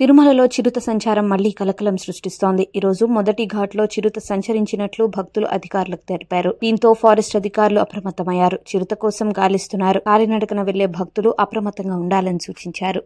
తిరుమలలో చిరుత సంచారం మళ్లీ కలకలం సృష్టిస్తోంది ఈరోజు మొదటి ఘాట్లో చిరుత సంచరించినట్లు భక్తులు అధికారులకు తెలిపారు దీంతో ఫారెస్ట్ అధికారులు అప్రమత్తమయ్యారు చిరుత కోసం గాలిస్తున్నారు కాలినడకన వెళ్లే భక్తులు అప్రమత్తంగా ఉండాలని సూచించారు